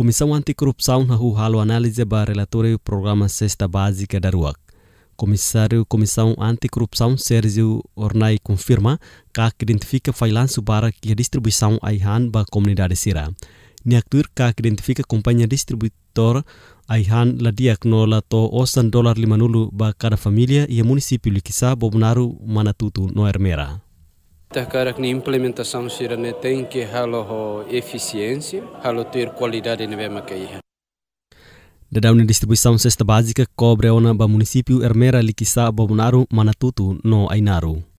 Comissão Anticorrupção na Ruhalo Análise ba Relatório e Programa Cesta Básica da RUAC. Comissário Comissão Anticorrupção Sérgio Ornai confirma que identifica falhanças para que a distribuição AIHAN ba comunidade Sira. Niaktur ka identifica companhia distribuidora Aihan la diagnola to osan dólar limanulu ba cada família e município Likisa Bobnaru Manatutu Noermera. Takarak ni implementação sirane tem que halo eficiência, halo ter qualidade nebe makaiha. Da na distribuição cesta básica cobre ona ba município Hermera Liquisa Babunaru Manatutu no Ainaru.